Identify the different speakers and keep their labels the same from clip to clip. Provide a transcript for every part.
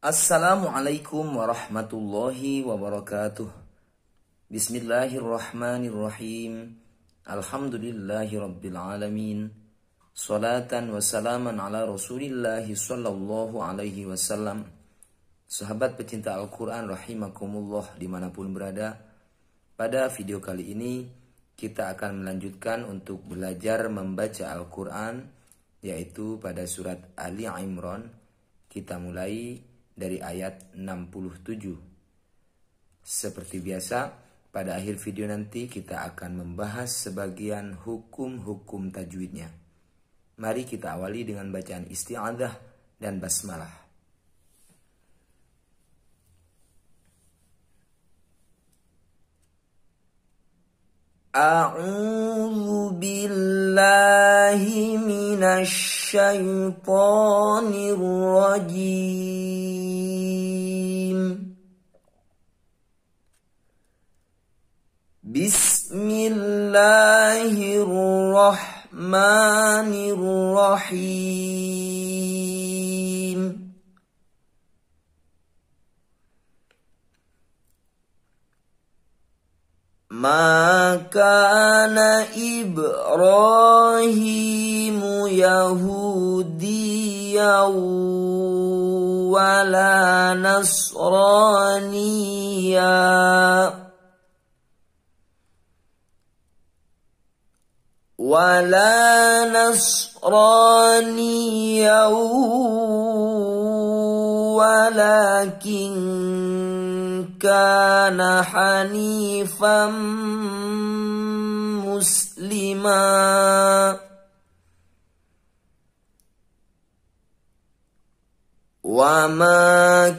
Speaker 1: Assalamualaikum warahmatullahi wabarakatuh. Bismillahirrahmanirrahim. Alhamdulillahi rabbil alamin. Salatan wa salaman ala Rasulillah sallallahu alaihi wasallam. Sahabat pecinta Al-Qur'an rahimakumullah dimanapun berada. Pada video kali ini kita akan melanjutkan untuk belajar membaca Al-Qur'an yaitu pada surat Ali Imran. Kita mulai dari ayat 67. Seperti biasa, pada akhir video nanti kita akan membahas sebagian hukum-hukum tajwidnya. Mari kita awali dengan bacaan isti'adah dan basmalah.
Speaker 2: A'udzu billahi من الشيطان الرجيم بسم الله الرحمن الرحيم ما كان إبراهيم يهوديا ولا نصرانيا ولا نصرانيا ولكن كان حنيفا مسلما وما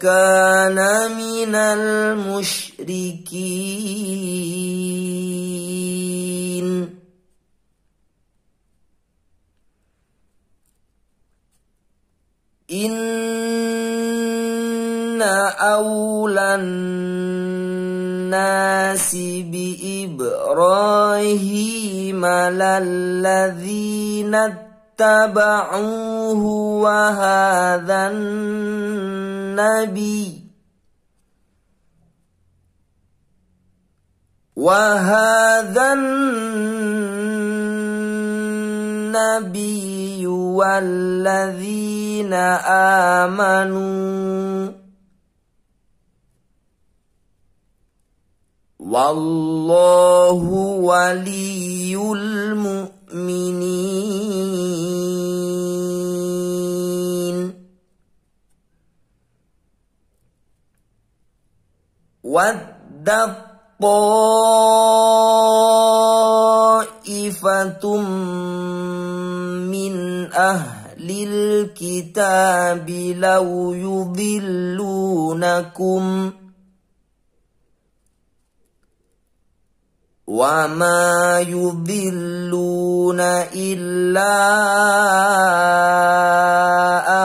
Speaker 2: كان من المشركين إن أولى الناس بإبراهيم للذين اتبعوه وهذا النبي وهذا النبي والذين آمنوا والله ولي المؤمنين ود طائفة من أهل الكتاب لو يضلونكم وما يضلون الا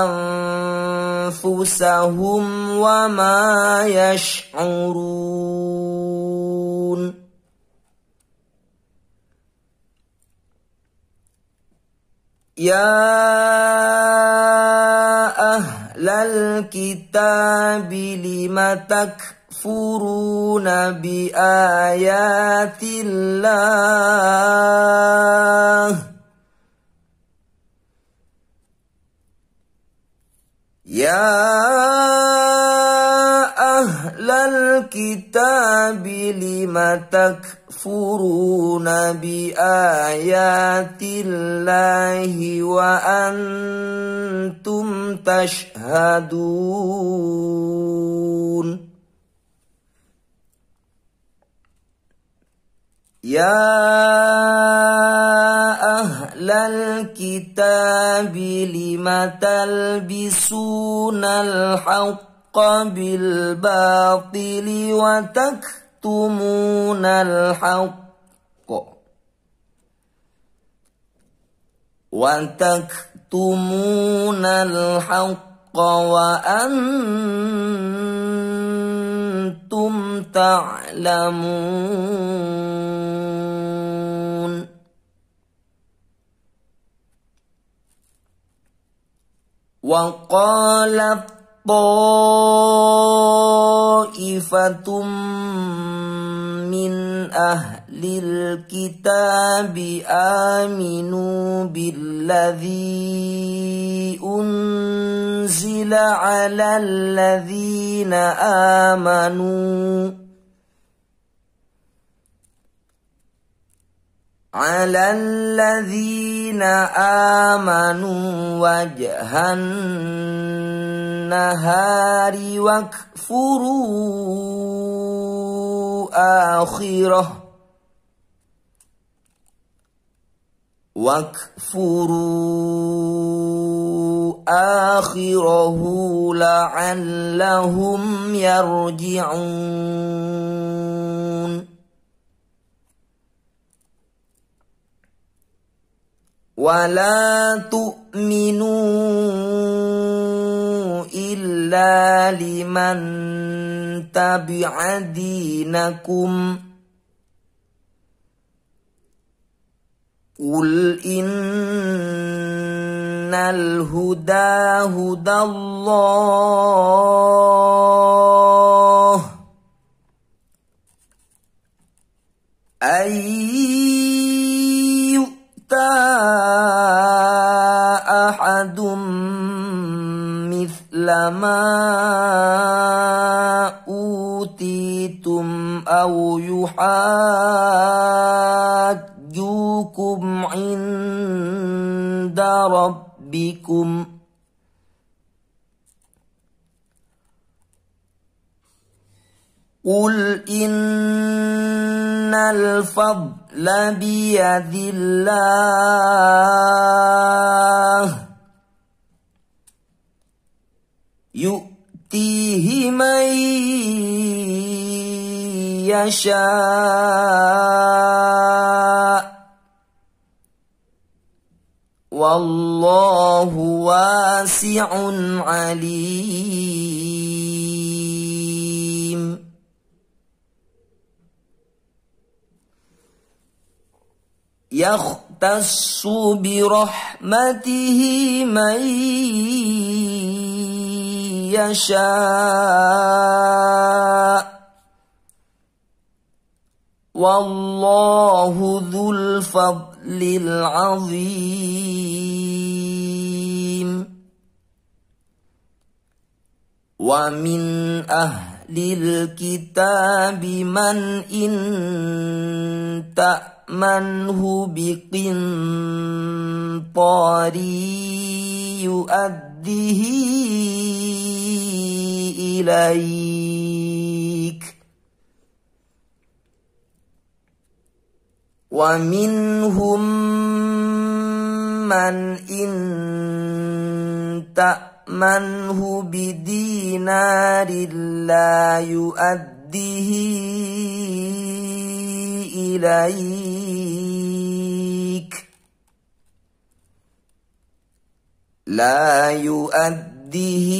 Speaker 2: انفسهم وما يشعرون يا اهل الكتاب لم تكفرون يكفرون بآيات الله يا أهل الكتاب لم تكفرون بآيات الله وأنتم تشهدون يا أهل الكتاب لم تلبسون الحق بالباطل وتكتمون الحق وتكتمون الحق وأن كنتم تعلمون وقال طائفة أهل الكتاب آمنوا بالذي أنزل على الذين آمنوا على الذين آمنوا وجه النهار واكفروا آخرة واكفروا آخره لعلهم يرجعون ولا تؤمنون إلا لمن تبع دينكم قل إن الهدى هدى الله عند ربكم قل إن الفضل بيد الله يؤتيه من يشاء والله واسع عليم يختص برحمته من يشاء والله ذو الفضل العظيم ومن أهل الكتاب من إن تأمنه بقنطار يؤده إليك ومنهم من إن تأمنه بدينار لا يؤديه إليك لا يؤديه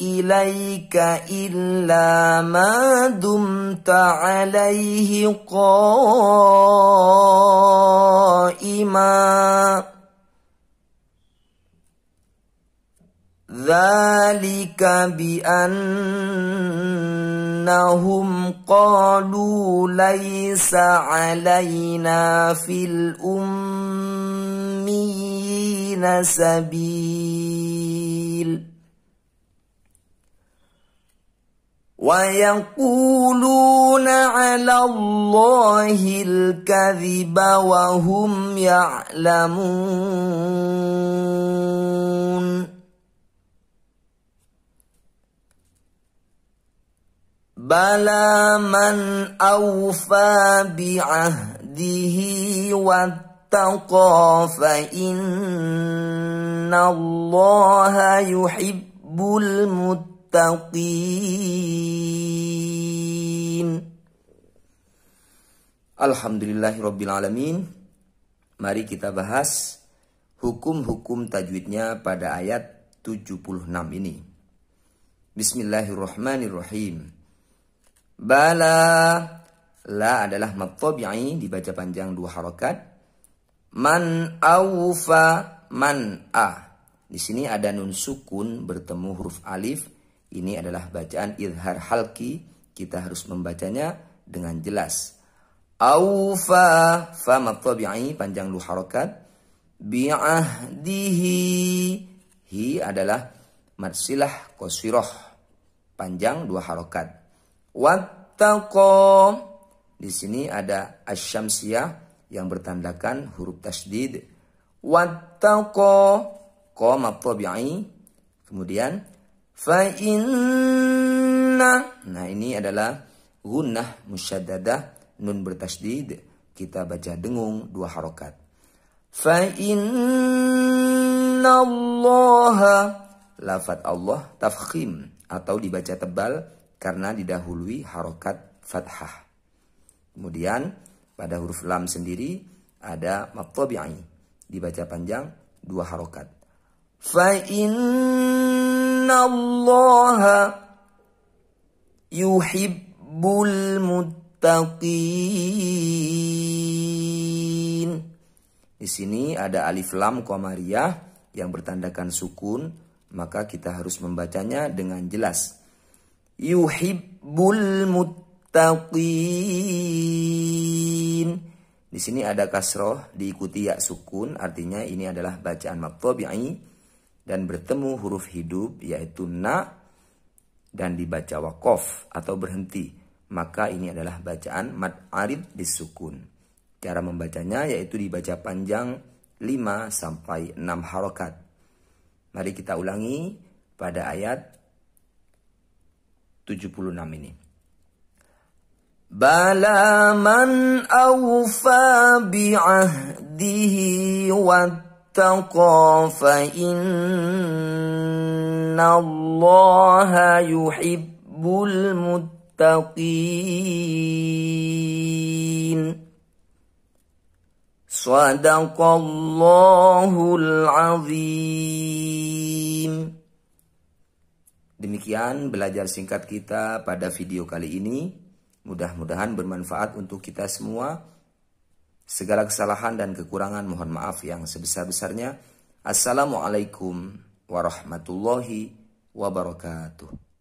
Speaker 2: إليك إلا ما دمت عليه قائما ذلك بأنهم قالوا ليس علينا في الأمين سبيل ويقولون على الله الكذب وهم يعلمون بلى من اوفى بعهده واتقى فان الله يحب المتقين muttaqin.
Speaker 1: alhamdulillahirobbilalamin Mari kita bahas hukum-hukum tajwidnya pada ayat 76 ini. Bismillahirrahmanirrahim. Bala. La adalah matobi'i dibaca panjang dua harokat. Man awfa man a. Di sini ada nun sukun bertemu huruf alif ini adalah bacaan izhar halki. Kita harus membacanya dengan jelas. Aufa fa matabi'i panjang lu harokat. Bi'ahdihi hi adalah marsilah kosiroh panjang dua harokat. Wattaqo di sini ada asyamsiyah yang bertandakan huruf tasdid. Wattaqo ko matabi'i kemudian Fa inna. Nah ini adalah gunnah musyaddadah nun bertasdid. Kita baca dengung dua harokat. Fa inna Allah. Lafat Allah tafkhim atau dibaca tebal karena didahului harokat fathah. Kemudian pada huruf lam sendiri ada matobi'i. Dibaca panjang dua harokat. Fa inna الله يحب المتقين Di sini ada alif lam komariah yang bertandakan sukun, maka kita harus membacanya dengan jelas. Yuhibbul muttaqin. Di sini ada kasroh diikuti ya sukun, artinya ini adalah bacaan maktabi'i dan bertemu huruf hidup yaitu na dan dibaca wakof atau berhenti. Maka ini adalah bacaan mad arid disukun. Cara membacanya yaitu dibaca panjang 5 sampai 6 harokat. Mari kita ulangi pada ayat 76 ini. Bala man awfa
Speaker 2: bi'ahdihi wa اتقى فإن الله يحب المتقين صدق الله العظيم
Speaker 1: Demikian belajar singkat kita pada video kali ini. Mudah-mudahan bermanfaat untuk kita semua. Segala kesalahan dan kekurangan mohon maaf yang sebesar-besarnya. Assalamualaikum warahmatullahi wabarakatuh.